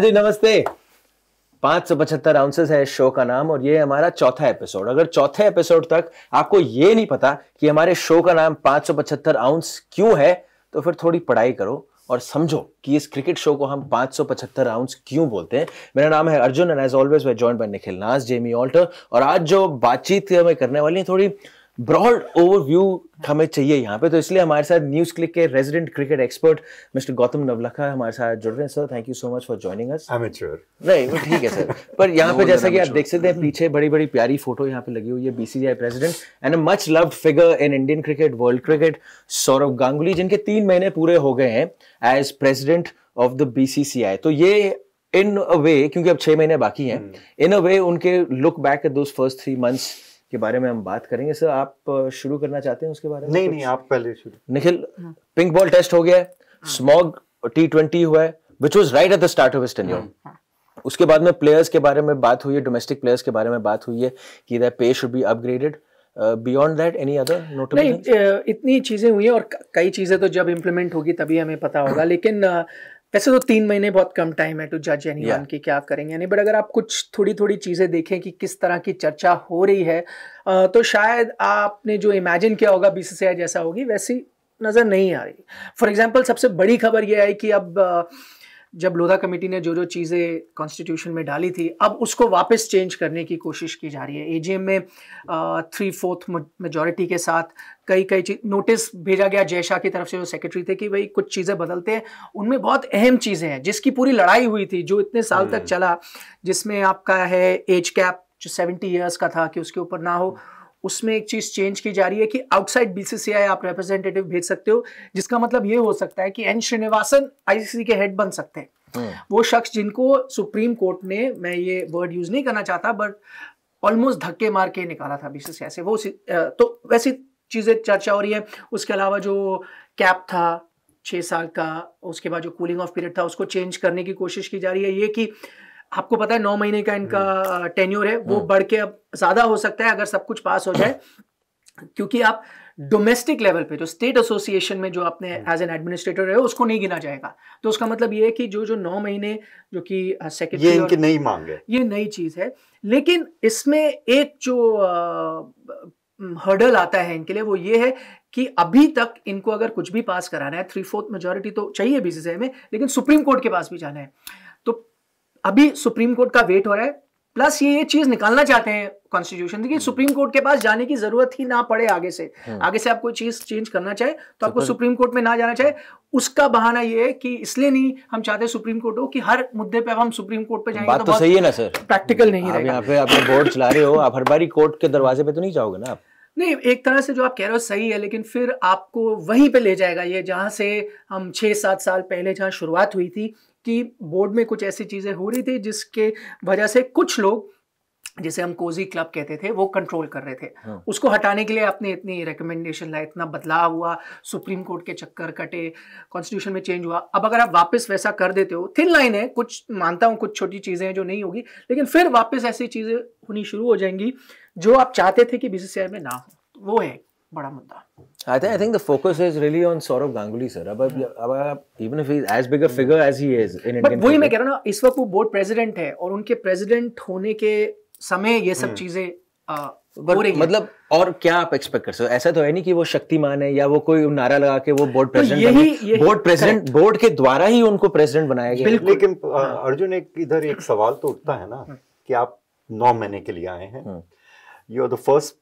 हाँ जी नमस्ते पांच सौ पचहत्तर आउंसेस है शो का नाम और ये हमारा चौथा एपिसोड अगर चौथे एपिसोड तक आपको ये नहीं पता कि हमारे शो का नाम पांच सौ पचहत्तर आउंस क्यों है तो फिर थोड़ी पढ़ाई करो और समझो कि इस क्रिकेट शो को हम 575 आउंस क्यों बोलते हैं मेरा नाम है Arjun and as always we join by Nikhil Naz Jamie alter और आज जो बातचीत हमें करने वाली है थोड़ी ब्रॉड ओवरव्यू हमें चाहिए यहाँ पे तो इसलिए हमारे साथ न्यूज क्लिक के resident cricket expert mister Gautam Navlakha हमारे साथ जुड़ रहे हैं sir thank you so much for joining us नहीं ठीक है सर पर यहाँ पे जैसा कि आप देख सकते हैं पीछे बड़ी बड़ी प्यारी फोटो यहाँ पे लगी हुई है BCCI president and a much loved figure in Indian cricket world cricket Sourav Ganguly जिनके तीन महीने पूरे हो गए हैं as president of the BCCI तो ये इन अ वे क्योंकि अब छह महीने बाकी हैं इन अ वे उनके लुक बैक दो फर्स्ट थ्री मंथ्स के बारे में हम बात करेंगे सर आप शुरू करना चाहते हैं उसके बारे में नहीं नहीं आप पहले शुरू निखिल हाँ। पिंक बॉल टेस्ट हो गया हाँ। स्मॉग टी ट्वेंटी हुआ है which was right at the start of स्टेन उसके बाद में प्लेयर्स के बारे में बात हुई है डोमेस्टिक प्लेयर्स के बारे में बात हुई है कि that pay should be upgraded beyond that any other notable नहीं इतनी चीज़ें हुई हैं और कई चीज़ें तो जब इम्प्लीमेंट होगी तभी हमें पता होगा लेकिन uh, वैसे तो तीन महीने बहुत कम टाइम है टू जज एनी वन की क्या करेंगे यानी बट अगर आप कुछ थोड़ी थोड़ी चीज़ें देखें कि किस तरह की चर्चा हो रही है तो शायद आपने जो इमेजिन किया होगा बी जैसा होगी वैसी नज़र नहीं आ रही फॉर एग्जाम्पल सबसे बड़ी खबर यह है कि अब जब लोधा कमेटी ने जो जो चीज़ें कॉन्स्टिट्यूशन में डाली थी अब उसको वापस चेंज करने की कोशिश की जा रही है एजीएम में थ्री फोर्थ मेजोरिटी के साथ कई कई चीज नोटिस भेजा गया जय शाह की तरफ से जो सेक्रेटरी थे कि भाई कुछ चीज़ें बदलते हैं उनमें बहुत अहम चीज़ें हैं जिसकी पूरी लड़ाई हुई थी जो इतने साल तक हम्म। चला जिसमें आपका है एज कैप जो सेवेंटी ईयर्स का था कि उसके ऊपर ना हो उसमें एक चीज चेंज की जा रही है कि आउटसाइड बीसीसीआई आप रिप्रेजेंटेटिव भेज सकते हो जिसका मतलब ये हो सकता है कि एन श्रीनिवासन आईसीसी के हेड बन सकते हैं हम्म। वो शख्स जिनको सुप्रीम कोर्ट ने मैं ये वर्ड यूज नहीं करना चाहता बट ऑलमोस्ट धक्के मार के निकाला था बीसीसीआई से वो तो वैसी चीजें चर्चा हो रही है उसके अलावा जो कैप था छह साल का उसके बाद जो कूलिंग ऑफ पीरियड था उसको चेंज करने की कोशिश की जा रही है ये कि आपको पता है नौ महीने का इनका टेन्योर हम्म। है वो हम्म। बढ़ के अब ज्यादा हो सकता है अगर सब कुछ पास हो जाए क्योंकि आप डोमेस्टिक लेवल पे जो स्टेट एसोसिएशन में जो आपने एज एन एडमिनिस्ट्रेटर है उसको नहीं गिना जाएगा तो उसका मतलब ये है कि जो जो नौ महीने जो कि सेकेंड ये इनकी नई मांग है ये नई चीज है लेकिन इसमें एक जो हर्डल आता है इनके लिए वो ये है कि अभी तक इनको अगर कुछ भी पास कराना है थ्री फोर्थ मेजोरिटी तो चाहिए बीसीसीआई में लेकिन सुप्रीम कोर्ट के पास भी जाना है अभी सुप्रीम कोर्ट का वेट हो रहा है प्लस ये ये चीज निकालना चाहते हैं कॉन्स्टिट्यूशन की सुप्रीम कोर्ट के पास जाने की जरूरत ही ना पड़े आगे से हम्म। आगे से आप कोई चीज चेंज करना चाहे तो आपको तो सुप्रीम कोर्ट में ना जाना चाहे उसका बहाना ये है कि इसलिए नहीं हम चाहते सुप्रीम कोर्ट हो कि हर मुद्दे पे हम सुप्रीम कोर्ट पे जाएंगे बात तो, तो सही है ना सर प्रैक्टिकल नहीं रहेगा यहाँ पे आप बोर्ड चला रहे हो आप हर बारी कोर्ट के दरवाजे पे तो नहीं जाओगे ना आप नहीं एक तरह से जो आप कह रहे हो सही है लेकिन फिर आपको वहीं पे ले जाएगा ये जहां से हम छह सात साल पहले जहां शुरुआत हुई थी कि बोर्ड में कुछ ऐसी चीज़ें हो रही थी जिसके वजह से कुछ लोग जिसे हम कोजी क्लब कहते थे वो कंट्रोल कर रहे थे हाँ। उसको हटाने के लिए आपने इतनी रिकमेंडेशन लाए इतना बदलाव हुआ सुप्रीम कोर्ट के चक्कर कटे कॉन्स्टिट्यूशन में चेंज हुआ अब अगर आप वापस वैसा कर देते हो थिन लाइन है कुछ मानता हूँ कुछ छोटी चीज़ें हैं जो नहीं होगी लेकिन फिर वापस ऐसी चीज़ें होनी शुरू हो जाएंगी जो आप चाहते थे कि बीसीसीआई में ना हो वो है बड़ा मुद्दा I think I think the focus is really on Saurabh Ganguly, sir. Hmm. अब अब even if he's as big a figure as he is in Indian. But वही मैं कह रहा हूँ ना इस वक्त वो board president है और उनके president होने के समय ये सब hmm. चीजें मतलब और क्या आप एक्सपेक्ट कर सकते हो ऐसा तो है नहीं कि वो शक्तिमान है या वो कोई नारा लगा के वो board president board president board के द्वारा ही उनको प्रेसिडेंट बनाया गया बिल्कुल। लेकिन हाँ। अर्जुन एक इधर एक सवाल तो उठता है ना हाँ। कि आप नौ महीने के लिए आए हैं you are the first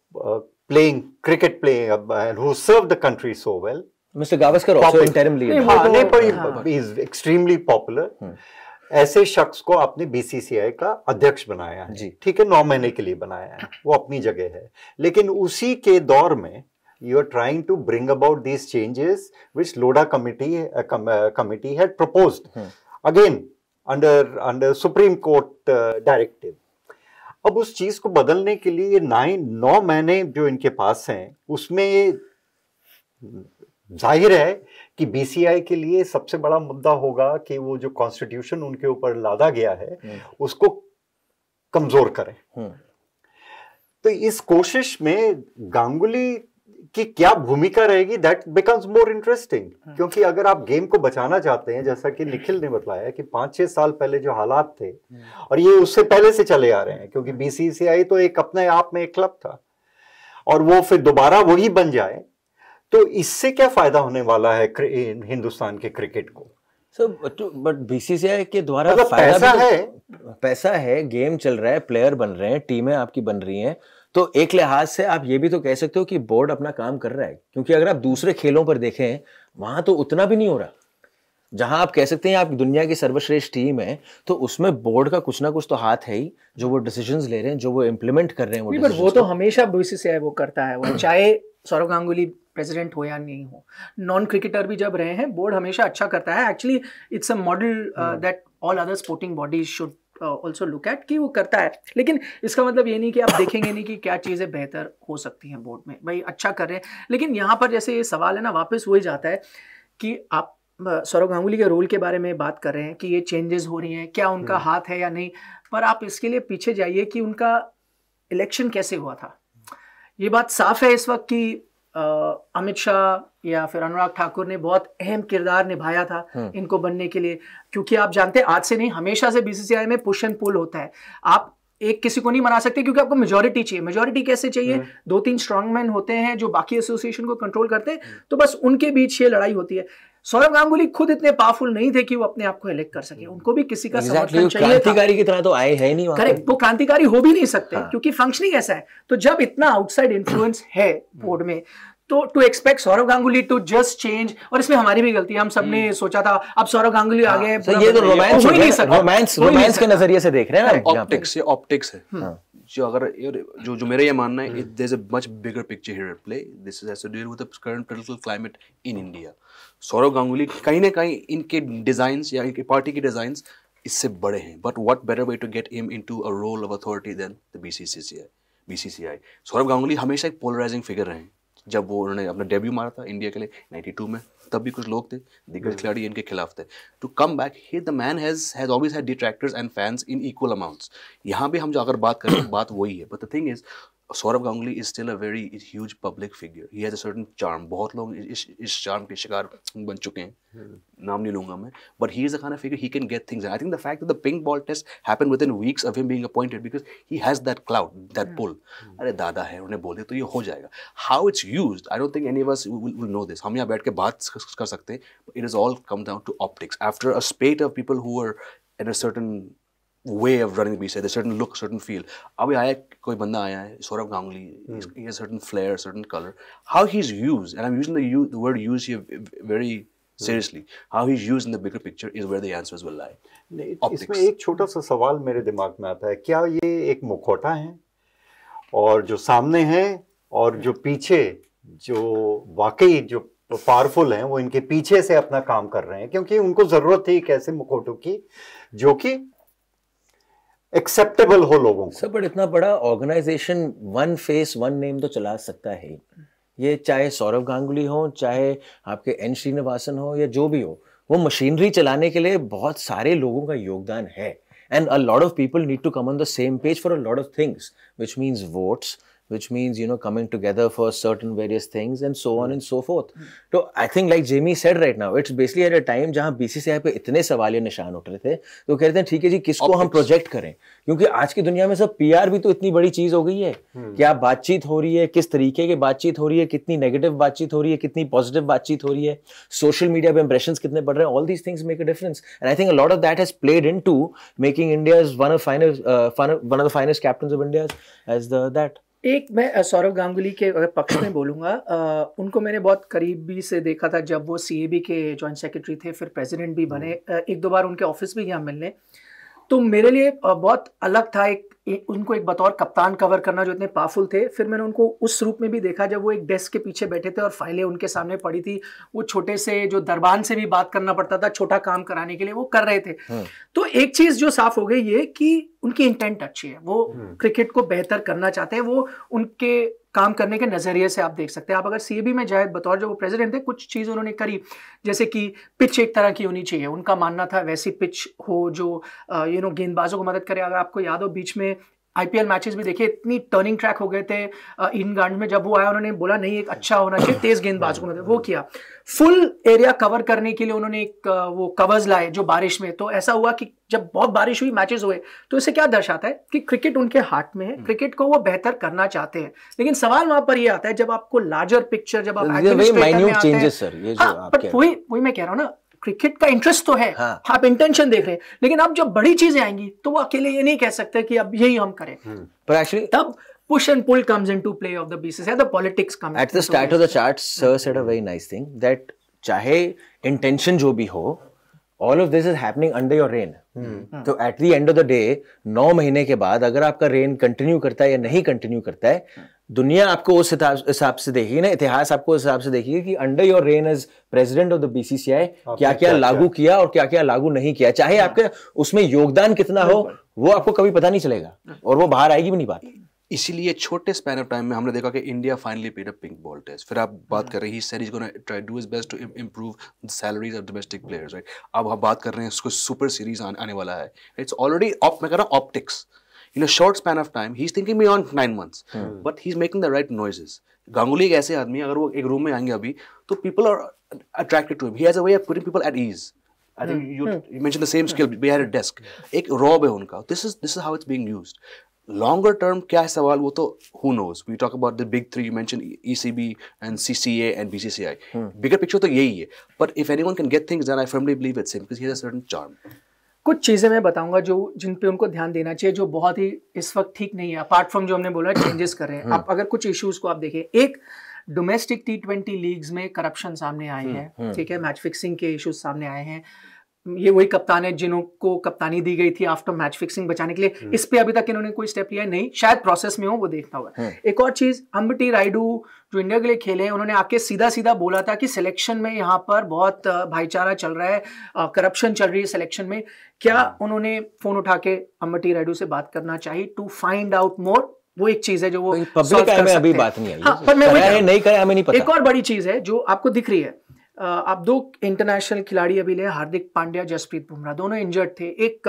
playing cricket player and who served the country so well. Mr. Gavaskar also interim leader. हाँ, नहीं पर he is extremely popular. Hmm. ऐसे शख्स को आपने बीसीसीआई का अध्यक्ष बनाया है ठीक है नौ महीने के लिए बनाया है वो अपनी जगह है लेकिन उसी के दौर में you are trying to bring about these changes which loda committee uh, com uh, committee had proposed hmm. again under under supreme court uh, directive अब उस चीज को बदलने के लिए नाइन नौ महीने जो इनके पास हैं उसमें जाहिर है कि बीसीआई के लिए सबसे बड़ा मुद्दा होगा कि वो जो कॉन्स्टिट्यूशन उनके ऊपर लादा गया है हम्म। उसको कमजोर करें हम्म। तो इस कोशिश में गांगुली कि क्या भूमिका रहेगी दैट बिकम्स मोर इंटरेस्टिंग क्योंकि अगर आप गेम को बचाना चाहते हैं जैसा कि निखिल ने बताया कि पांच छह साल पहले जो हालात थे हाँ। और ये उससे पहले से चले आ रहे हैं क्योंकि बीसीसीआई तो एक अपने आप में एक क्लब था और वो फिर दोबारा वही बन जाए तो इससे क्या फायदा होने वाला है हिंदुस्तान के क्रिकेट को बट बीसीसीआई के द्वारा पैसा तो है पैसा है गेम चल रहा है प्लेयर बन रहे हैं टीमें आपकी बन रही हैं तो एक लिहाज से आप ये भी तो कह सकते हो कि बोर्ड अपना काम कर रहा है क्योंकि अगर आप दूसरे खेलों पर देखें वहां तो उतना भी नहीं हो रहा जहां आप कह सकते हैं आप दुनिया की सर्वश्रेष्ठ टीम है तो उसमें बोर्ड का कुछ ना कुछ तो हाथ है ही जो वो डिसीजंस ले रहे हैं जो वो इम्प्लीमेंट कर रहे हैं वो पर वो तो हमेशा बीसीसीआई वो करता है वो चाहे सौरव गांगुली प्रेसिडेंट हो या नहीं हो नॉन क्रिकेटर भी जब रहे हैं बोर्ड हमेशा अच्छा करता है actually it's a model that all other sporting bodies should also look at कि वो करता है लेकिन इसका मतलब ये नहीं कि आप देखेंगे नहीं कि क्या चीज़ें बेहतर हो सकती हैं बोर्ड में भाई अच्छा कर रहे हैं लेकिन यहाँ पर जैसे ये सवाल है ना वापस वही जाता है कि आप सौरभ गांगुली के रोल के बारे में बात कर रहे हैं कि ये चेंजेस हो रही हैं क्या उनका हम्म। हाथ है या नहीं पर आप इसके लिए पीछे जाइए कि उनका इलेक्शन कैसे हुआ था ये बात साफ है इस वक्त कि अमित शाह या फिर अनुराग ठाकुर ने बहुत अहम किरदार निभाया था हम्म। इनको बनने के लिए क्योंकि आप जानते हैं आज से नहीं हमेशा से बीसीसीआई में पुश एंड पुल होता है आप एक किसी को नहीं मना सकते क्योंकि आपको मेजोरिटी चाहिए मेजोरिटी कैसे चाहिए दो तीन स्ट्रांग मैन होते हैं जो बाकी एसोसिएशन को कंट्रोल करते हैं हम्म। तो बस उनके बीच ये लड़ाई होती है सौरभ गांगुली खुद इतने पावरफुल नहीं थे कि वो अपने आप को इलेक्ट कर सके उनको भी किसी का exactly, समर्थन चाहिए क्रांतिकारी की तरह तो आए है नहीं करेक्ट वो क्रांतिकारी हो भी नहीं सकते हाँ. क्योंकि फंक्शनिंग ऐसा है तो जब इतना आउटसाइड इन्फ्लुएंस है बोर्ड हम्म। में तो to expect Sourav Ganguly to just change और इसमें हमारी भी गलती है हम सबने हम्म। सोचा था अब सौरव गांगुली हाँ, आ गए ये तो रोमांस रोमांस रोमांस के नजरिए से देख रहे हैं ऑप्टिक्स ये ऑप्टिक्स है हम्म। जो अगर जो जो मेरा ये मानना है it there is a much bigger picture here at play this has to do with the current political climate in India Sourav Ganguly कहीं ना कहीं इनके डिज़ाइंस या इनके पार्टी के डिज़ाइंस इससे बड़े हैं but what better way to get M in to a role of authority then the B C C C I B C सी आई सौरभ गांगुली हमेशा एक पोलराइजिंग फिगर रहे हैं जब वो उन्होंने अपना डेब्यू मारा था इंडिया के लिए नाइन्टी टू में तब भी कुछ लोग थे दिग्गज हम्म। खिलाड़ी इनके खिलाफ थे to come back he the man has has always had detractors and fans in equal amounts यहाँ भी हम जो अगर बात करें बात वही है but the thing is Sourav Ganguly is still a very huge public figure he has a certain charm बहुत लोग इस इस चार्म के शिकार बन चुके हैं hmm. नाम नहीं लूंगा मैं but he is a kind of figure he can get things I think the fact that the pink ball test happened within weeks of him being appointed because he has that clout that pull अरे दादा है उन्हें बोले तो ये हो जाएगा how it's used I don't think any of us will know this हम यहाँ बैठ के बात कर सकते हैं it is all come down to optics after a spate of people who are at a certain way of running piece है certain look certain feel अभी आया कोई बंदा आया है Saurav Ganguly hmm. Certain flair certain colour how he is use and I am using the word use ये very seriously how he is use in the bigger picture is where the answers will lie इसमें एक छोटा सा सवाल मेरे दिमाग में आता है क्या ये एक मुखौटा है और जो सामने हैं और जो पीछे जो वाकई जो पावरफुल हैं वो इनके पीछे से अपना काम कर रहे हैं क्योंकि उनको ज़रूरत थी एक ऐसे मुखौटों की जो कि एक्सेप्टेबल हो लोगों सर बट इतना बड़ा organisation one face one name तो चला सकता है ये चाहे सौरभ गांगुली हो चाहे आपके एन श्रीनिवासन हो या जो भी हो वो मशीनरी चलाने के लिए बहुत सारे लोगों का योगदान है and a lot of people need to come on the same page for a lot of things which means votes which means you know coming together for certain various things and so on hmm. and so forth. So I think like Jamie said right now, it's basically at a time जहाँ BCCI पे इतने सवाल या निशान उठ रहे थे तो कह रहे थे ठीक है जी किसको हम प्रोजेक्ट करें क्योंकि आज की दुनिया में सब पीआर भी तो इतनी बड़ी चीज हो गई है hmm. क्या बातचीत हो रही है किस तरीके की बातचीत हो रही है कितनी नेगेटिव बातचीत हो रही है कितनी पॉजिटिव बातचीत हो रही है सोशल मीडिया पे इंप्रेशन कितने बढ़ रहे हैं all these things make a difference and I think lot of that has played into making India one of finest one of the finest captain of India as that एक मैं सौरभ गांगुली के पक्ष में बोलूँगा उनको मैंने बहुत करीबी से देखा था जब वो सीएबी के जॉइंट सेक्रेटरी थे फिर प्रेसिडेंट भी बने हम्म। एक दो बार उनके ऑफिस भी गया मिलने तो मेरे लिए बहुत अलग था एक एक उनको एक बतौर कप्तान कवर करना जो इतने पावरफुल थे फिर मैंने उनको उस रूप में भी देखा जब वो एक डेस्क के पीछे बैठे थे और फाइलें उनके सामने पड़ी थी वो छोटे से जो दरबान से भी बात करना पड़ता था छोटा काम कराने के लिए वो कर रहे थे हम्म। तो एक चीज जो साफ हो गई ये कि उनकी इंटेंट अच्छी है वो क्रिकेट हम्म। को बेहतर करना चाहते हैं वो उनके काम करने के नज़रिए से आप देख सकते हैं आप अगर सीएबी में जाए बतौर जो वो प्रेसिडेंट थे कुछ चीज़ उन्होंने करी जैसे कि पिच एक तरह की होनी चाहिए उनका मानना था वैसी पिच हो जो यू नो गेंदबाजों को मदद करे अगर आपको याद हो बीच में आईपीएल मैचेस भी देखे इतनी टर्निंग ट्रैक हो गए थे इन गांड में जब वो आया उन्होंने बोला नहीं एक अच्छा होना चाहिए तेज गेंदबाज को मतलब वो किया फुल एरिया कवर करने के लिए उन्होंने एक वो कवर्स लाए जो बारिश में तो ऐसा हुआ कि जब बहुत बारिश हुई मैचेस हुए तो इसे क्या दर्शाता है कि क्रिकेट उनके हाथ में है क्रिकेट हम्म। को वो बेहतर करना चाहते हैं लेकिन सवाल वहां पर ये आता है जब आपको लार्जर पिक्चर जब आप हाँ, वही मैं कह रहा हूँ ना क्रिकेट का इंटरेस्ट तो है हाँ. आप इंटेंशन देख रहे हैं लेकिन अब जब बड़ी चीजें आएंगी तो वो अकेले ये नहीं कह सकते कि अब यही हम करें हम्म, पर एक्चुअली तब push and pull comes into play of the bcci the politics comes at the start of the charts sir said a very nice thing that चाहे intention जो भी हो all of this is happening under your reign तो at the end of the day नौ महीने के बाद अगर आपका रेन कंटिन्यू करता है या नहीं कंटिन्यू करता है दुनिया आपको उस हिसाब से देखेगी ना इतिहास आपको उस हिसाब से देखेगी कि under your reign as president of the BCCI क्या क्या लागू किया और क्या क्या लागू नहीं किया चाहे हाँ। आपके उसमें योगदान कितना हो वो आपको कभी पता नहीं चलेगा और वो बाहर आएगी भी नहीं बात इसीलिए छोटे स्पैन ऑफ टाइम में हमने देखा कि India finally paid a pink ball test फिर आप बात हाँ। कर रहे हैं sir is gonna try do is best to improve the salaries of domestic players right अब हम बात कर रहे हैं उसको सुपर सीरीज आने वाला है इट्स ऑलरेडी ऑप मैं कह रहा हूँ optics in a short span of time, he's thinking beyond nine months, hmm. but he's making the right noises. Ganguly एक ऐसे आदमी अगर वो एक रूम में आएंगे अभी people people are attracted to him he has a way of putting people at ease I think you mentioned the same hmm. skill skill behind a desk एक रॉब है उनका this is this is longer term क्या है सवाल who knows we talk about the big three you mentioned ECB and CCA and BCCI hmm. bigger picture तो यही है but if anyone can get things done I firmly believe it's him because he has a certain charm कुछ चीज़ें मैं बताऊंगा जो जिन पे उनको ध्यान देना चाहिए जो बहुत ही इस वक्त ठीक नहीं है अपार्ट फ्रॉम जो हमने बोला चेंजेस कर रहे हैं आप हम्म। अगर कुछ इश्यूज को आप देखें एक डोमेस्टिक टी ट्वेंटी लीग्स में हम्म, हम्म। करप्शन सामने आए हैं ठीक है मैच फिक्सिंग के इश्यूज सामने आए हैं ये वही कप्तान है जिनको कप्तानी दी गई थी आफ्टर मैच फिक्सिंग बचाने के लिए हम्म। इस पे अभी तक इन्होंने कोई स्टेप लिया नहीं शायद प्रोसेस में हो वो देखना होगा हम्म। एक और चीज अम्बटी राइडू जो इंडिया के लिए खेले उन्होंने आके सीधा सीधा बोला था कि सिलेक्शन में यहाँ पर बहुत भाईचारा चल रहा है करप्शन चल रही है सिलेक्शन में क्या हाँ। उन्होंने फोन उठा के अम्बटी राइडू से बात करना चाहिए टू फाइंड आउट मोर वो एक चीज है जो वो पब्लिक अभी बात नहीं आई हाँ, पर मैं नहीं हमें नहीं पता एक और बड़ी चीज है जो आपको दिख रही है आप दो इंटरनेशनल खिलाड़ी अभी ले हार्दिक पांड्या जसप्रीत बुमराह दोनों इंजर्ड थे एक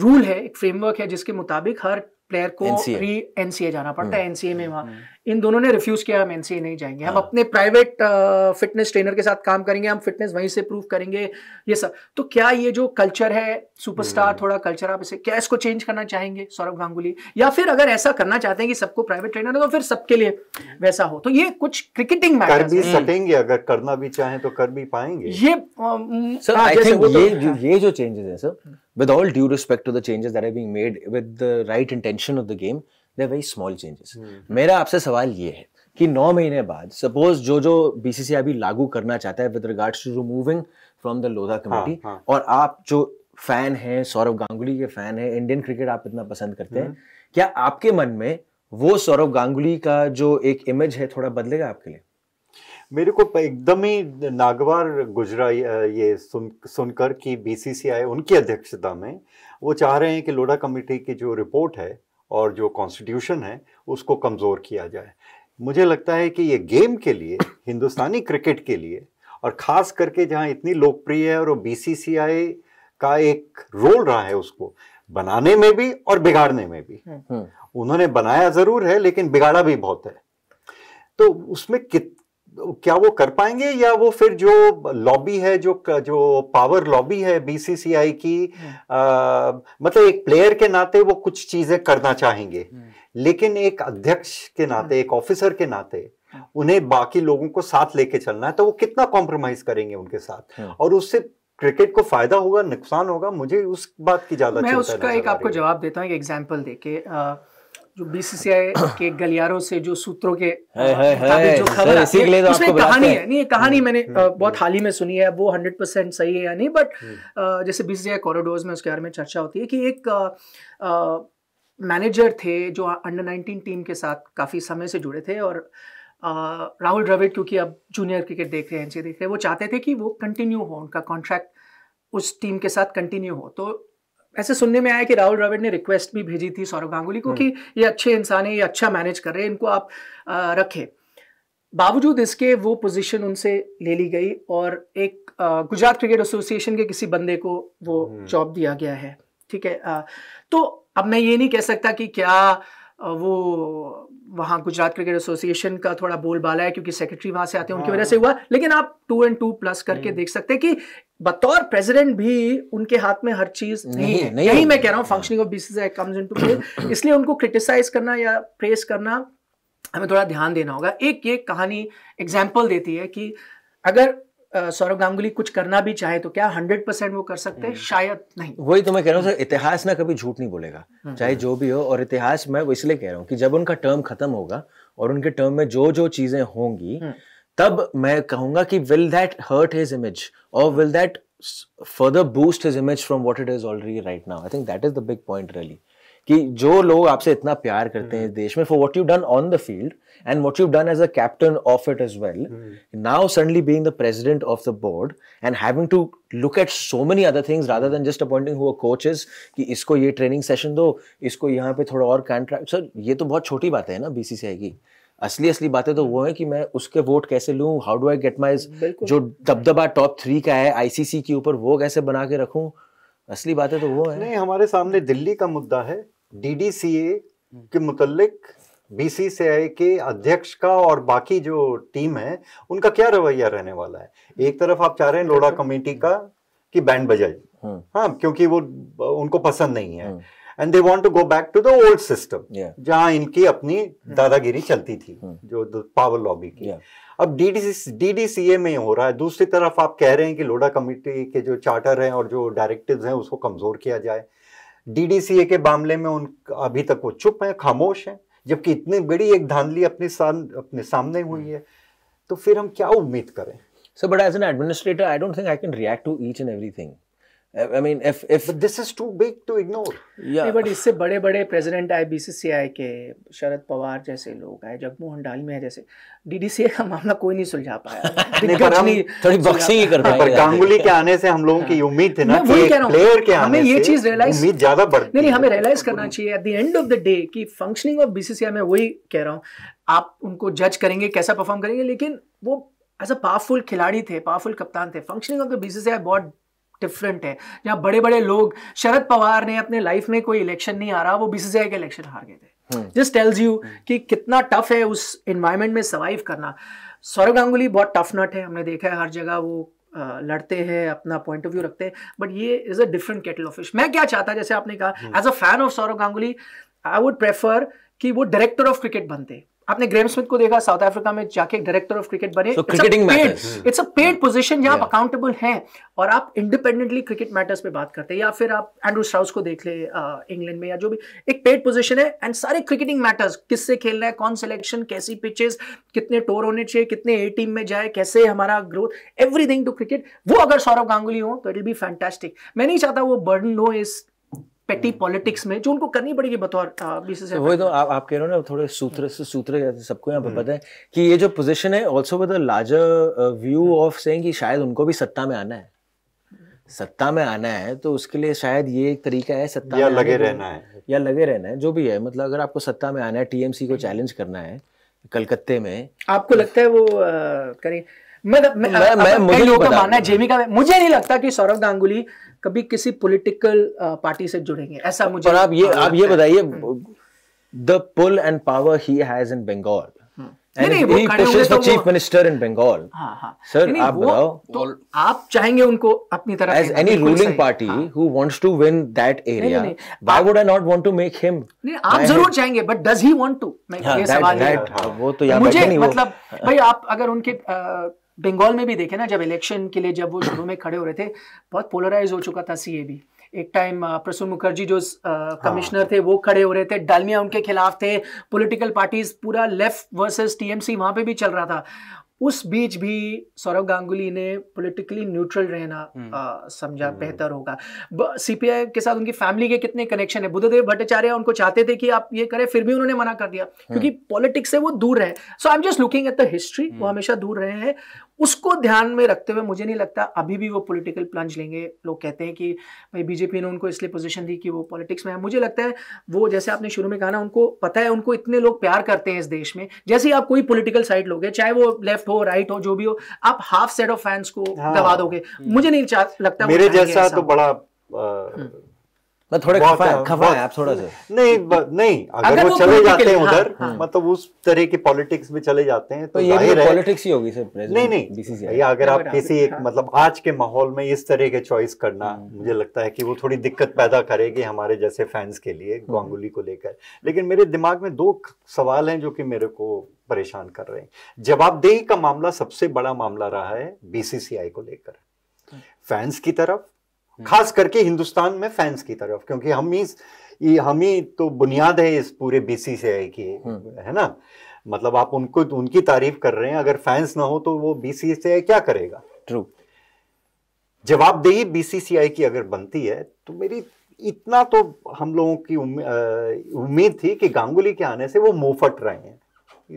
रूल है एक फ्रेमवर्क है जिसके मुताबिक हर प्लेयर को फ्री एनसीए जाना पड़ता है एनसीए हम्म। में वहां हम्म। इन दोनों ने रिफ्यूज किया हम एनसीए नहीं जाएंगे हम हाँ। अपने प्राइवेट फिटनेस ट्रेनर के साथ काम करेंगे हम फिटनेस वहीं से प्रूव करेंगे ये सब तो क्या ये जो कल्चर है सुपरस्टार हम्म। थोड़ा कल्चर आप इसे क्या इसको चेंज करना चाहेंगे सौरभ गांगुली या फिर अगर ऐसा करना चाहते हैं कि सबको प्राइवेट ट्रेनर है तो फिर सबके लिए वैसा हो तो ये कुछ क्रिकेटिंग कर भी सकेंगे अगर करना भी चाहें तो कर भी पाएंगे ये हाँ, तो ये जो चेंजेस है sir with all due respect to the changes that are being made with the right intention of the game, they're very small changes. Hmm. मेरा आपसे सवाल ये है कि नौ महीने बाद सपोज जो जो बीसीसीआई अभी लागू करना चाहता है with regards to removing from the Lodha committee और आप जो फैन हैं सौरव गांगुली के फैन हैं इंडियन क्रिकेट आप इतना पसंद करते हैं हम्म। क्या आपके मन में वो सौरव गांगुली का जो एक इमेज है थोड़ा बदलेगा आपके लिए मेरे को एकदम ही नागवार गुजरा ये सुन सुनकर कि बीसीसीआई उनकी अध्यक्षता में वो चाह रहे हैं कि लोडा कमेटी की जो रिपोर्ट है और जो कॉन्स्टिट्यूशन है उसको कमज़ोर किया जाए मुझे लगता है कि ये गेम के लिए हिंदुस्तानी क्रिकेट के लिए और ख़ास करके जहाँ इतनी लोकप्रिय है और वो बी का एक रोल रहा है उसको बनाने में भी और बिगाड़ने में भी हम्म। हम्म। उन्होंने बनाया ज़रूर है लेकिन बिगाड़ा भी बहुत है तो उसमें कित क्या वो कर पाएंगे या वो फिर जो लॉबी है जो जो पावर लॉबी है बीसीसीआई की हम्म। आ, मतलब एक प्लेयर के नाते वो कुछ चीजें करना चाहेंगे हम्म। लेकिन एक अध्यक्ष के नाते हम्म। एक ऑफिसर के नाते उन्हें बाकी लोगों को साथ लेके चलना है तो वो कितना कॉम्प्रोमाइज करेंगे उनके साथ और उससे क्रिकेट को फायदा होगा नुकसान होगा मुझे उस बात की ज्यादा मैं उसका एक आपको जवाब देता हूँ एग्जाम्पल देके जो बीसीसीआई के गलियारों से जो सूत्रों के तो कहानी है नहीं कहानी हम्म, मैंने हम्म, बहुत हम्म। हाल ही में सुनी है वो हंड्रेड परसेंट सही है या नहीं बट जैसे बीसीसीआई कॉरिडोर में उसके बारे में चर्चा होती है कि एक मैनेजर थे जो अंडर नाइनटीन टीम के साथ काफ़ी समय से जुड़े थे और राहुल द्रविड़ क्योंकि अब जूनियर क्रिकेट देख रहे हैं देख रहे हैं वो चाहते थे कि वो कंटिन्यू हो उनका कॉन्ट्रैक्ट उस टीम के साथ कंटिन्यू हो तो ऐसे सुनने में आया कि राहुल द्रविड़ ने रिक्वेस्ट भी भेजी थी सौरभ गांगुली को हम्म। कि ये अच्छे इंसान है ये अच्छा मैनेज कर रहे हैं इनको आप रखें बावजूद इसके वो पोजीशन उनसे ले ली गई और एक गुजरात क्रिकेट एसोसिएशन के किसी बंदे को वो जॉब हम्म। दिया गया है ठीक है आ, तो अब मैं ये नहीं कह सकता कि क्या वो वहाँ गुजरात क्रिकेट एसोसिएशन का थोड़ा बोलबाला है क्योंकि सेक्रेटरी वहाँ से आते हैं उनकी हाँ। वजह से हुआ लेकिन आप टू एंड टू प्लस करके हम्म। देख सकते हैं कि बतौर प्रेसिडेंट भी उनके हाथ में हर चीज नहीं, नहीं है यही मैं कह रहा हूँ functioning of BCCI comes into play इसलिए उनको क्रिटिसाइज करना या प्रेस करना हमें थोड़ा ध्यान देना होगा एक ये कहानी एग्जाम्पल देती है कि अगर सौरभ गांगुली कुछ करना भी चाहे तो क्या हंड्रेड परसेंट वो कर सकते हैं हम्म। शायद नहीं वही तो मैं कह रहा हूँ इतिहास ना कभी झूठ नहीं बोलेगा हम्म। चाहे जो भी हो और इतिहास मैं इसलिए कह रहा हूँ कि जब उनका टर्म खत्म होगा और उनके टर्म में जो जो चीजें होंगी हम्म। तब मैं कहूंगा कि will that hurt his image और will that further boost his image from what it is already right now I think that is the big point really कि जो लोग आपसे इतना प्यार करते हैं hmm. देश में for what you done on the field and what you done as a captain of it as well now suddenly being the president of the board and having to look at so many other things rather than just appointing हुआ coaches कि इसको ये training session दो इसको यहाँ पे थोड़ा और कॉन्ट्रैक्ट सर ये तो बहुत छोटी बात है ना बीसीसीआई की असली असली बातें तो वो है कि मैं उसके वोट कैसे लूँ how do I get my जो दबदबा टॉप थ्री का है आईसीसी के ऊपर वो कैसे बना के रखूँ असली बातें तो वो है नहीं हमारे सामने दिल्ली का मुद्दा है डीडीसीए हम्म। के मुतलक बीसीसीआई के अध्यक्ष का और बाकी जो टीम है उनका क्या रवैया रहने वाला है एक तरफ आप चाह रहे हैं लोडा कमेटी का कि बैंड बजाई हम्म। हाँ क्योंकि वो उनको पसंद नहीं है हुँ. हम्म। And they want to go back to the old system जहां इनकी अपनी hmm. दादागिरी चलती थी hmm. जो पावर लॉबी की अब डीडीसीए में हो रहा है दूसरी तरफ आप कह रहे हैं कि लोडा कमेटी के जो चार्टर हैं और जो डायरेक्टिव्स हैं उसको कमजोर किया जाए डीडीसीए के मामले में उन अभी तक वो चुप हैं खामोश हैं जबकि इतनी बड़ी एक धांधली अपने साम, अपने सामने हुई hmm. है तो फिर हम क्या उम्मीद करें sir but as an administrator I don't think I can react to each and everything I mean, if if but this is too big to ignore. Yeah. but इससे बड़े बड़े प्रेसिडेंट आए बीसीसीआई के शरद पवार जैसे लोग आए जगमोहन डालमिया जैसे डीडीसीए का मामला कोई नहीं सुलझा पाया नहीं थोड़ी बॉक्सिंग ही कर पर गांगुली के आने से हम लोगों की हाँ। उम्मीद थी ना कि प्लेयर के आने हमें ये चीज रियलाइज उम्मीद ज्यादा बढ़ नहीं हमें रियलाइज करना चाहिए at the end of the day कि फंक्शनिंग ऑफ बीसीसीआई में वही कह रहा हूँ आप उनको जज करेंगे कैसा परफॉर्म करेंगे लेकिन वो एज अ पावरफुल खिलाड़ी थे पावरफुल कप्तान थे फंक्शनिंग ऑफ द आई बहुत डिफरेंट है जहाँ बड़े बड़े लोग शरद पवार ने अपने लाइफ में कोई इलेक्शन नहीं हारा वो बीस के इलेक्शन हार गए थे जिस टेल्स यू कि कितना टफ है उस इन्वायरमेंट में सर्वाइव करना सौरव गांगुली बहुत टफ नट है हमने देखा है हर जगह वो लड़ते हैं अपना पॉइंट ऑफ व्यू रखते हैं बट ये is a different kettle of fish मैं क्या चाहता जैसे आपने कहा as a fan of Saurav Ganguly I would prefer कि वो डायरेक्टर ऑफ क्रिकेट बनते आपने ग्रेम स्मिथ को देखा साउथ अफ्रीका में जाके डायरेक्टर ऑफ क्रिकेट बने इट्स अ पेड पोजीशन जहां आप अकाउंटेबल हैं और आप इंडिपेंडेंटली क्रिकेट मैटर्स पे बात करते हैं या फिर आप एंड्रू श्राउस को देख ले इंग्लैंड uh, में या जो भी एक पेड पोजीशन है एंड सारे क्रिकेटिंग मैटर्स किससे खेलना है कौन सिलेक्शन कैसी पिचेस कितने टोर होने चाहिए कितने ए टीम में जाए कैसे हमारा ग्रोथ एवरीथिंग टू क्रिकेट वो अगर सौरभ गांगुली हो तो इट विल बी फैंटेस्टिक मैं नहीं चाहता वो बर्डन हो इस पेटी पॉलिटिक्स में जो उनको करनी पड़ेगी बतौर बीसीसीआई तो वही तो आप आप कह रहे हो ना थोड़े सूत्र से सूत्र तो सबको यहाँ पर हम्म। पता है कि ये जो पोजीशन है also with a larger view of saying कि शायद उनको भी सत्ता में आना है सत्ता में आना है तो उसके लिए शायद ये एक तरीका है सत्ता या में लगे रहना है या लगे रहना है जो भी है मतलब अगर आपको सत्ता में आना है टीएमसी को चैलेंज करना है कलकत्ते में आपको लगता है वो करें मैं, मैं, मैं, मैं मुझे नहीं मानना है जेमी का मुझे नहीं लगता कि सौरव गांगुली कभी किसी पॉलिटिकल पार्टी से जुड़ेंगे ऐसा मुझे और आप ये आप ये बताइए the pull and power he has in Bengal उनको अपनी as any ruling party to win that area would I not to make him आप जरूर चाहेंगे बट टू हाँ, वो तो मुझे मतलब हाँ। आप अगर उनके बंगाल में भी देखे ना जब इलेक्शन के लिए जब वो शुरू में खड़े हो रहे थे बहुत पोलराइज हो चुका था सी भी एक टाइम प्रसून मुखर्जी जो कमिश्नर हाँ। थे वो खड़े हो रहे थे डालमिया उनके खिलाफ थे पॉलिटिकल पार्टीज पूरा लेफ्ट वर्सेस टीएमसी वहां पे भी चल रहा था उस बीच भी सौरव गांगुली ने पॉलिटिकली न्यूट्रल रहना हम्म। समझा हम्म। बेहतर होगा सीपीआई के साथ उनकी फैमिली के कितने कनेक्शन है बुद्धदेव भट्टाचार्य उनको चाहते थे कि आप ये करें फिर भी उन्होंने मना कर दिया हाँ। क्योंकि पॉलिटिक्स से वो दूर रहे so I am just looking at the history वो हम्म। हमेशा दूर रहे हैं उसको ध्यान में रखते हुए मुझे नहीं लगता अभी भी वो पॉलिटिकल प्लंज लेंगे लोग कहते हैं कि भाई बीजेपी ने उनको इसलिए पोजीशन दी कि वो पॉलिटिक्स में है मुझे लगता है वो जैसे आपने शुरू में कहा ना उनको पता है उनको इतने लोग प्यार करते हैं इस देश में जैसे ही आप कोई पोलिटिकल साइड लोगे चाहे वो लेफ्ट हो राइट हो जो भी हो आप हाफ सेट ऑफ फैंस को हाँ। दबा दोगे मुझे नहीं लगता मेरे जैसा तो बड़ा हम्म। मैं थोड़े खफा खफा है आप थोड़ा सा नहीं नहीं अगर, अगर वो, वो चले जाते हैं उधर हाँ, हाँ। मतलब उस तरह के पॉलिटिक्स में चले जाते हैं तो, तो ये पॉलिटिक्स ही होगी सर नहीं नहीं अगर आप किसी एक हाँ। मतलब आज के माहौल में इस तरह के चॉइस करना हम्म। मुझे लगता है कि वो थोड़ी दिक्कत पैदा करेगी हमारे जैसे फैंस के लिए हम्म। गांगुली को लेकर लेकिन मेरे दिमाग में दो सवाल हैं जो कि मेरे को परेशान कर रहे हैं जवाबदेही का मामला सबसे बड़ा मामला रहा है बीसीसीआई को लेकर हम्म। फैंस की तरफ हम्म। खास करके हिंदुस्तान में फैंस की तरफ क्योंकि हम ही ये हम ही तो बुनियाद है इस पूरे आई की हम्म। है ना मतलब आप उनको उनकी तारीफ कर रहे हैं अगर फैंस ना हो तो वो से क्या करेगा ट्रू जवाबदेही बीसीसीआई की अगर बनती है तो मेरी इतना तो हम लोगों की उम्मीद थी कि गांगुली के आने से वो मोफट रहे हैं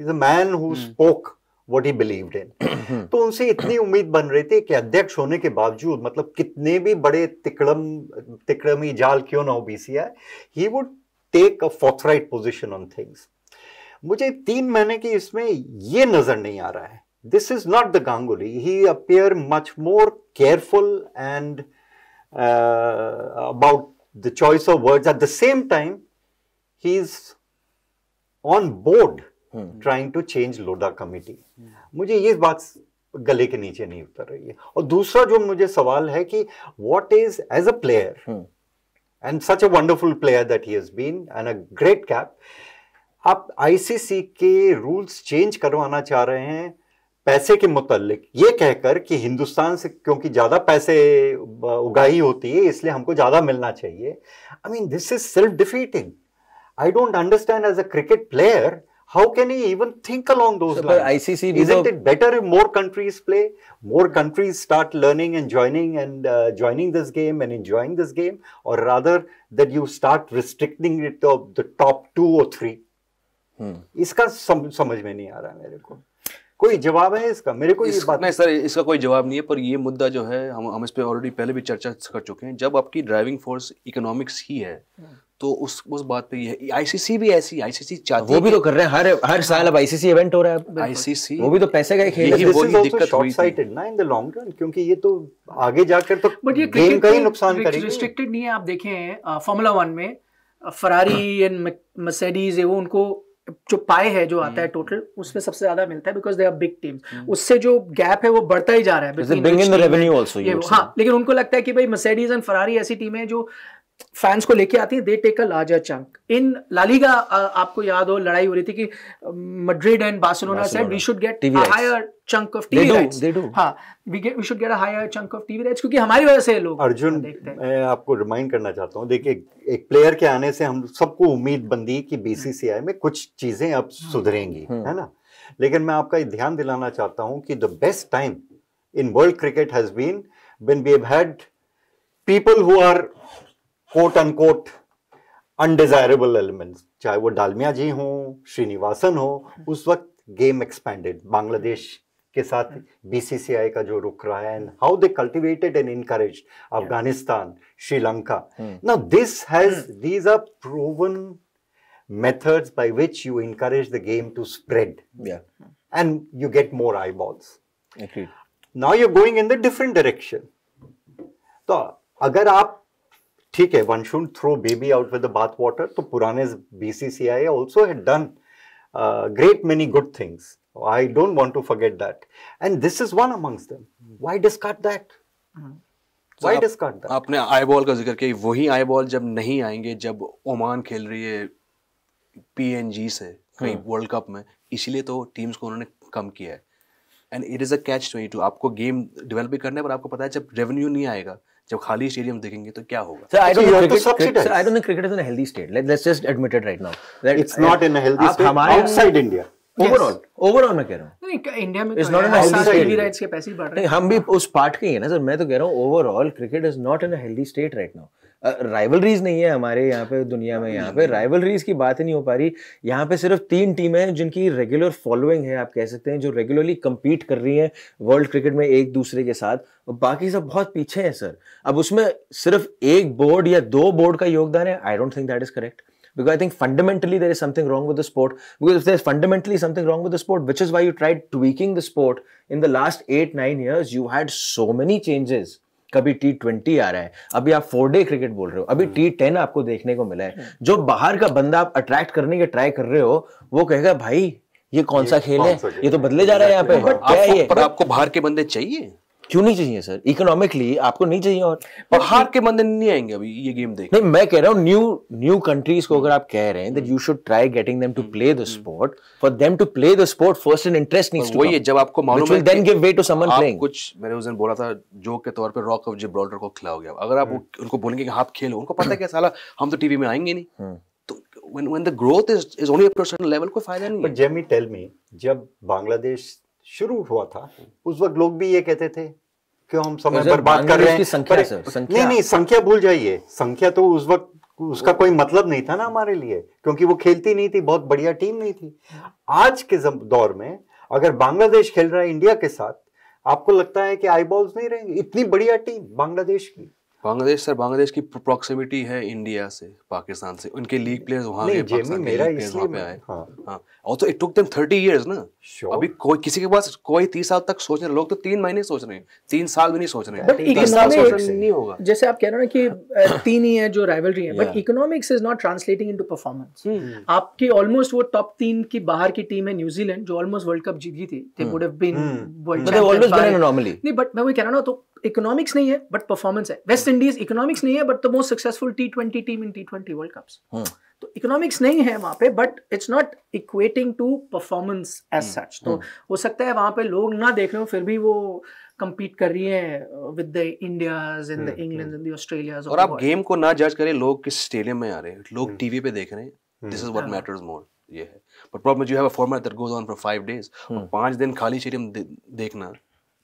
is a man who spoke what he believe in तो उनसे इतनी उम्मीद बन रही थी कि अध्यक्ष होने के बावजूद मतलब कितने भी बड़े तिकड़म तिकड़मी जाल क्यों ना हो I he would take a forthright position on things मुझे तीन महीने की इसमें ये नजर नहीं आ रहा है this is not the Ganguly he appear much more careful and about the choice of words at the same time he is on board trying to change Lodha committee मुझे ये बात गले के नीचे नहीं उतर रही है और दूसरा जो मुझे सवाल है कि what is as a player and such a wonderful player that he has been and a great cap आप आईसीसी के रूल्स चेंज करवाना चाह रहे हैं पैसे के मुतलक ये कहकर कि हिंदुस्तान से क्योंकि ज़्यादा पैसे उगाही होती है इसलिए हमको ज़्यादा मिलना चाहिए I mean this is self defeating I don't understand as a cricket player How can he even think along those so, lines? ICC, Isn't it better if more countries play, more countries start learning and joining and uh, joining this game and enjoying this game, or rather that you start restricting it to the top two or three? Hmm. इसका सम, समझ में नहीं आ रहा मेरे को कोई जवाब है इसका मेरे को इस, ये बात नहीं सर इसका कोई जवाब नहीं है पर ये मुद्दा जो है हम हम इस पर ऑलरेडी पहले भी चर्चा कर चुके हैं जब आपकी ड्राइविंग फोर्स इकोनॉमिक्स ही है तो उस उस बात पे ये आईसीसी भी ऐसी आईसीसी चाहती वो भी तो कर रहे हैं हर हर साल अब आईसीसी इवेंट हो रहा है आईसीसी वो भी तो पैसे का खेल है वही दिक्कत हो रही है ना इन द लॉन्ग रन क्योंकि ये तो आगे जाकर तो बट ये गेम का ही तो नुकसान करेगी रिस्ट्रिक्टेड नहीं है आप देखें फार्मूला 1 में फरारी एंड मर्सिडीज है वो उनको जो पाए है जो आता है टोटल हम्म। उसमें सबसे ज्यादा मिलता है because they are big teams उससे जो गैप है वो बढ़ता ही जा रहा है हाँ, लेकिन उनको लगता है कि भाई मर्सिडीज एंड फरारी ऐसी टीम है जो फैंस को लेके आती है they take a larger chunk in La Liga आपको याद हो लड़ाई हो रही थी कि Madrid and Barcelona said we should get a higher chunk of TV rights they do हां we get we should get a higher chunk of TV rights क्योंकि हमारी वजह से लोग अर्जुन हाँ, मैं आपको रिमाइंड करना चाहता हूं देखिए एक प्लेयर के आने से हम सबको उम्मीद बंधी कि बीसीसीआई में कुछ चीजें अब हाँ। सुधरेंगी हम्म। है ना लेकिन मैं आपका ये ध्यान दिलाना चाहता हूं कि the best time in world cricket has been when we have had people who are quote unquote undesirable elements चाहे वो डालमिया जी हो श्रीनिवासन हो उस वक्त गेम एक्सपैंडेड बांग्लादेश के साथ बीसीसीआई का जो रुक रहा है and how they cultivated and encourage Afghanistan Srilanka now this has these are proven methods by which you encourage the game to spread and you get more eyeballs now you going in the different direction तो अगर आप ठीक है one should throw baby out with the bath water तो पुराने BCCI also had done great many good things i don't want to forget that and this is one amongst them why discard that mm-hmm. That Why discard that? आपने eyeball का जिक्र किया वही eye ball जब नहीं आएंगे जब Oman खेल रही है पी एन जी से कहीं वर्ल्ड hmm. कप में इसीलिए तो टीम्स को उन्होंने कम किया है and it is a catch twenty two आपको गेम डेवलप भी करना है पर आपको पता है जब रेवेन्यू नहीं आएगा जब खाली स्टेडियम देखेंगे तो क्या होगा cricket in healthy state let's just right now it's not in healthy state outside India में तो हम भी उस पार्ट के ही है ना सर मैं तो कह रहा हूँ overall cricket is not in healthy state right now rivalries नहीं है हमारे यहाँ पे दुनिया में यहाँ पे राइवलरीज की बात ही नहीं हो पा रही यहाँ पे सिर्फ तीन टीमें हैं जिनकी रेगुलर फॉलोइंग है आप कह सकते हैं जो रेगुलरली कम्पीट कर रही हैं वर्ल्ड क्रिकेट में एक दूसरे के साथ और बाकी सब बहुत पीछे हैं सर अब उसमें सिर्फ एक बोर्ड या दो बोर्ड का योगदान है I don't think that is correct because I think fundamentally there is something wrong with the sport. Because if there's fundamentally something wrong with the sport, which is why you tried tweaking the sport in the last eight, nine years, you had so many changes कभी T twenty आ रहा है अभी आप four day cricket बोल रहे हो अभी टी हम्म। टेन आपको देखने को मिला है हम्म। जो बाहर का बंदा आप अट्रैक्ट करने के ट्राई कर रहे हो वो कहेगा भाई ये कौन ये सा खेल है ये तो बदले जा रहा है यहाँ पे क्या है ये आपको बाहर के बंदे चाहिए क्यों नहीं चाहिए सर इकोनॉमिकली आपको नहीं चाहिए और बाहर के बंदे नहीं आएंगे अभी ये गेम देख नहीं मैं कह रहा हूँ न्यू न्यू कंट्रीज को अगर आप कह रहे हैं that you should try getting them to play the sport for them to play the sport first and interest नहीं वही है जब आपको मालूम है then give way to someone playing कुछ मैंने उस दिन बोला था जो के तौर पे रॉक ऑफ जिब्राल्टर को खिलाओ गया अगर आप हम्म। उनको बोलेंगे कि आप खेलो उनको पता है कि साला हम तो टीवी में आएंगे नहीं हम्म। तो when when the growth is is only a personal level कोई फायदा नहीं but Jemmy tell me जब बांग्लादेश शुरू हुआ था उस वक्त लोग भी ये कहते थे क्यों हम समय पर बात कर रहे हैं संख्या, संख्या नहीं नहीं संख्या भूल जाइए संख्या तो उस वक्त उसका कोई मतलब नहीं था ना हमारे लिए क्योंकि वो खेलती नहीं थी बहुत बढ़िया टीम नहीं थी आज के दौर में अगर बांग्लादेश खेल रहा है इंडिया के साथ आपको लगता है कि आई बॉल्स नहीं रहेंगे इतनी बढ़िया टीम बांग्लादेश की बांग्लादेश सर बांग्लादेश की प्रॉक्सिमिटी है इंडिया से पाकिस्तान से उनके लीग प्लेयर्स वहाँ हाँ। हाँ, और तो it took them thirty years ना sure. अभी कोई किसी के पास कोई तीस साल तक सोच रहे लोग तो तीन महीने सोच रहे हैं तीन साल भी नहीं सोच रहे हैं जैसे आप कह रहे हैं कि हाँ। तीन ही है जो राइवलरी है but economics is not translating into performance आपकी ऑलमोस्ट वो टॉप तीन की बाहर की टीम है न्यूजीलैंड जो ऑलमोस्ट वर्ल्ड कप जीती थी they would have been world but नहीं बट मैं वही कह रहा ना तो इकोनॉमिक्स नहीं है बट परफॉर्मेंस है वेस्ट इंडीज इकोनॉमिक्स नहीं है but the most successful T twenty team in T twenty world cups तो इकोनॉमिक्स नहीं है वहां पे but it's not equating to performance as such तो hmm. हो सकता है वहां पे लोग ना देख रहे हो फिर भी वो कंपीट कर रही है with the Indias in the England in the Australia और आप गेम को ना जज करें लोग किस स्टेडियम में आ रहे हैं लोग टीवी hmm. पे देख रहे हैं this is what matters more ये है but problem you have a format that goes on for 5 days और 5 hmm. दिन खाली स्टेडियम देखना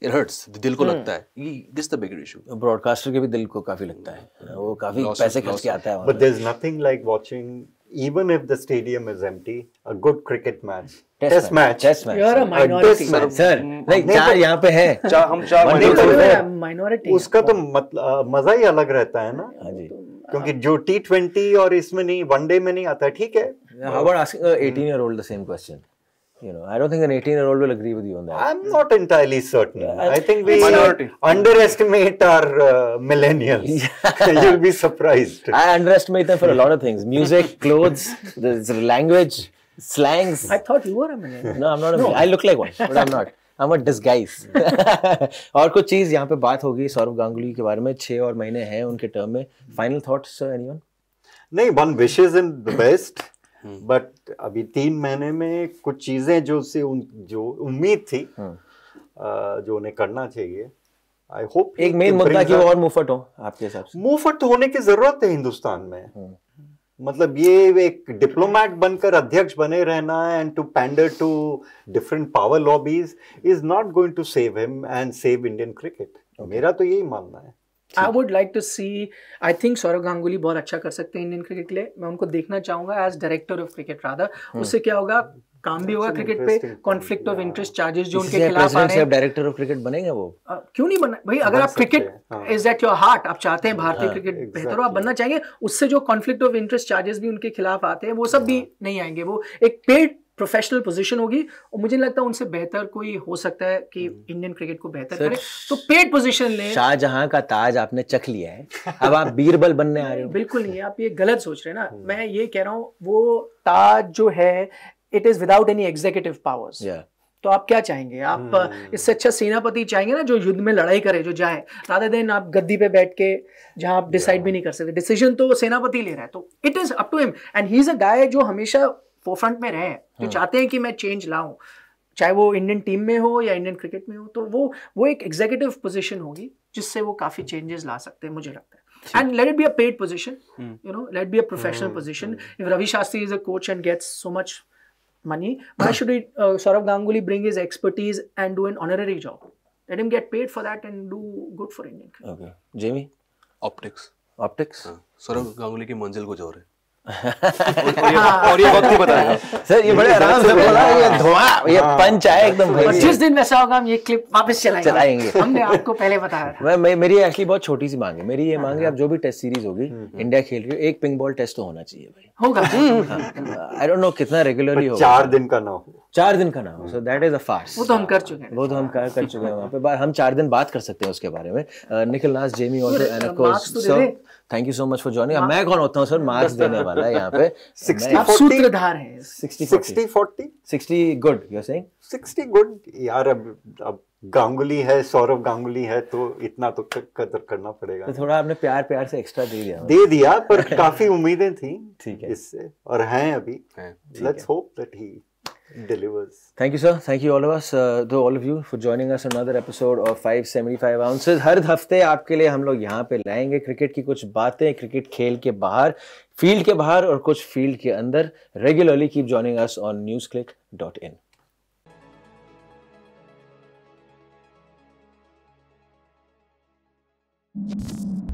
इट हर्ट्स दिल को hmm. लगता है this the bigger issue broadcaster के भी दिल को काफी लगता है hmm. वो काफी पैसे खर्च के आता है but there is nothing like watching even if the stadium is empty, a good cricket match. Test, test match. Test match. You're a minority. A sir, नहीं चार यहाँ पे है. चार हम चार minority. उसका तो मतलब मजा ही अलग रहता है ना. हाँ जी. क्योंकि जो टी ट्वेंटी और इसमें नहीं वनडे में नहीं आता ठीक है. How about asking 18 year old the same question You know, I don't think an 18 year old will agree with you on that. I'm not entirely certain. Yeah, I think we minority. underestimate our uh, millennials. Yeah. You'll be surprised. I underestimate them for a lot of things music, clothes, language, slangs. I thought you were a millennial. No, I'm not a no. I look like one, but I'm not. I'm a disguise. और कुछ चीज़ यहाँ पे बात होगी सौरभ गांगुली के बारे में छः और महीने हैं उनके टर्म में फाइनल थॉट्स एनीवन नहीं one wishes in the best but hmm. अभी तीन महीने में कुछ चीज़ें जो से उन जो उम्मीद थी हम्म। जो उन्हें करना चाहिए आई होप एक मेन मुद्दा कि और मुफट हो आपके हिसाब से मुफट होने की जरूरत है हिंदुस्तान में हम्म। मतलब ये एक डिप्लोमैट बनकर अध्यक्ष बने रहना and to pander to different power lobbies is not going to save him and save Indian cricket मेरा तो यही मानना है I would like to see I think Sourav Ganguly बहुत अच्छा कर सकते हैं इंडियन क्रिकेट के लिए मैं उनको देखना चाहूंगा as director of cricket rather उससे क्या होगा काम भी होगा क्रिकेट पे कॉन्फ्लिक्ट ऑफ इंटरेस्ट चार्जेस जो उनके खिलाफ आ रहे हैं डायरेक्टर ऑफ क्रिकेट बनेंगे वो क्यों नहीं बना भाई अगर आप cricket is at your heart आप चाहते हैं हाँ, भारतीय क्रिकेट हाँ, बेहतर हो आप बनना चाहेंगे उससे जो कॉन्फ्लिक्ट ऑफ इंटरेस्ट चार्जेस भी उनके खिलाफ आते हैं वो सब हाँ। भी नहीं आएंगे वो एक पेड प्रोफेशनल पोजीशन होगी और मुझे नहीं लगता उनसे बेहतर कोई हो सकता है कि इंडियन हम्म। क्रिकेट को बेहतर करे तो पेड पोजीशन ले शाहजहां का ताज आपने चख लिया है अब आप बीरबल बनने आ रहे हो बिल्कुल नहीं आप ये गलत सोच रहे हैं ना हम्म। मैं ये कह रहा हूँ वो ताज जो है it is without any executive powers तो आप क्या चाहेंगे आप हम्म। इससे अच्छा सेनापति चाहेंगे ना जो युद्ध में लड़ाई करे जो जाए राधा देन आप गद्दी पे बैठ के जहां आप डिसाइड भी नहीं कर सकते डिसीजन तो सेनापति ले रहा है तो it is up to him and he is a guy जो हमेशा फोरफ्रंट में रहे जो हाँ। चाहते हैं कि मैं चेंज लाऊं चाहे वो इंडियन टीम में हो या इंडियन क्रिकेट में हो तो वो वो एक एग्जीक्यूटिव पोजीशन होगी जिससे वो काफी चेंजेस ला सकते हैं मुझे लगता है and let it be a paid position you know let be a professional position if Ravi Shastri is a coach and gets so much money why should Saurabh Ganguly bring is expertise and do an honorary job let him get paid for that and do good for Indian optics optics Saurabh Ganguly की मंजिल को जो रहे और ये और ये वक्त ही बताएगा सर ये बड़े आराम से बोला ये हाँ। धुआं ये हाँ। पंच आया एकदम पच्चीस दिन में होगा हम ये क्लिप वापस चलाएंगे चलाएंगे हमने आपको पहले बताया था मैं मेरी एक्चुअली बहुत छोटी सी मांग है मेरी ये मांग है हाँ। आप जो भी टेस्ट सीरीज होगी इंडिया हम्म, हम्म। खेल रही हो एक पिंक बॉल टेस्ट तो होना चाहिए भाई होगा आई डोंट नो कितना रेगुलरली होगा चार दिन का ना हो चार दिन का नाम so that is a fast वो तो हम कर चुके हैं वो तो हम कर कर चुके हैं वहाँ पे हम चार दिन बात कर सकते हैं उसके बारे में निखिल नास जेमी और and of thank you so much for joining मैं कौन होता हूँ सर मार्क्स देने वाला है यहाँ पे आप सूत्रधार हैं 60 40 60 good you are saying 60 good यार अब अब गांगुली है सौरभ गांगुली है तो इतना तो कदर करना पड़ेगा तो थोड़ा आपने प्यार प्यार से एक्स्ट्रा दे दिया दे दिया पर काफी उम्मीदें थी ठीक है इससे और हैं अभी let's hope that he delivers. Thank you, sir. Thank you all of us, uh, to all of you for joining us another episode of 575 ounces. हर हफ्ते आपके लिए हम लोग यहाँ पे लाएंगे क्रिकेट की कुछ बातें क्रिकेट खेल के बाहर फील्ड के बाहर और कुछ फील्ड के अंदर regularly keep joining us on news click dot in Thank you